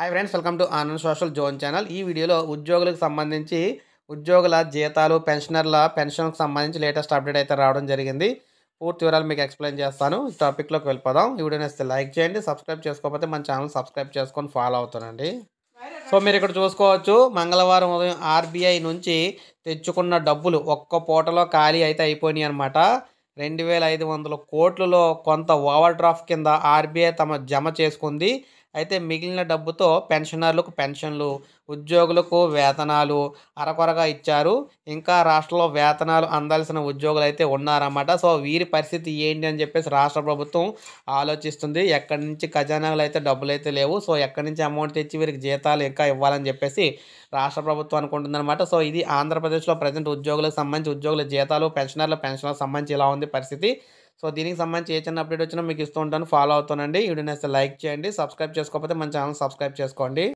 hi friends welcome to Anand social zone channel ఈ వీడియోలో ఉద్యోగులకు సంబంధించి ఉద్యోగుల జీతాలు పెన్షనర్ల పెన్షన్కు సంబంధించి లేటెస్ట్ అప్డేట్ అయితే రావడం జరిగింది పూర్తి వివరాలు మీకు ఎక్స్ప్లెయిన్ చేస్తాను ఈ టాపిక్లోకి వెళ్ళిపోదాం ఈ వీడియోని వస్తే లైక్ చేయండి సబ్స్క్రైబ్ చేసుకోకపోతే మన ఛానల్ సబ్స్క్రైబ్ చేసుకొని ఫాలో అవుతానండి సో మీరు ఇక్కడ చూసుకోవచ్చు మంగళవారం ఉదయం ఆర్బీఐ నుంచి తెచ్చుకున్న డబ్బులు ఒక్క పూటలో ఖాళీ అయితే అయిపోయినాయి అనమాట రెండు వేల ఐదు వందల కోట్లలో కొంత ఓవర్ డ్రాఫ్ట్ కింద ఆర్బీఐ తమ జమ చేసుకుంది అయితే మిగిలిన డబ్బుతో పెన్షనర్లకు పెన్షన్లు ఉద్యోగులకు వేతనాలు అరకొరగా ఇచ్చారు ఇంకా రాష్ట్రంలో వేతనాలు అందాల్సిన ఉద్యోగులు అయితే ఉన్నారన్నమాట సో వీరి పరిస్థితి ఏంటి అని చెప్పేసి రాష్ట్ర ప్రభుత్వం ఆలోచిస్తుంది ఎక్కడి నుంచి ఖజానాలు అయితే డబ్బులు అయితే లేవు సో ఎక్కడి నుంచి అమౌంట్ తెచ్చి వీరికి జీతాలు ఇంకా ఇవ్వాలని చెప్పేసి రాష్ట్ర ప్రభుత్వం అనుకుంటుందన్నమాట సో ఇది ఆంధ్రప్రదేశ్లో ప్రజెంట్ ఉద్యోగులకు సంబంధించి ఉద్యోగుల జీతాలు పెన్షనర్ల పెన్షన్లకు సంబంధించి ఇలా ఉంది పరిస్థితి సో దీనికి సంబంధించి ఏ చిన్న అప్డేట్ వచ్చినా మీకు ఇస్తూ ఉంటాను ఫాలో అవుతానండి వీడియో నేస్తే లైక్ చేయండి సబ్స్క్రైబ్ చేసుకోకపోతే మన ఛానల్ సబ్స్క్రైబ్ చేసుకోండి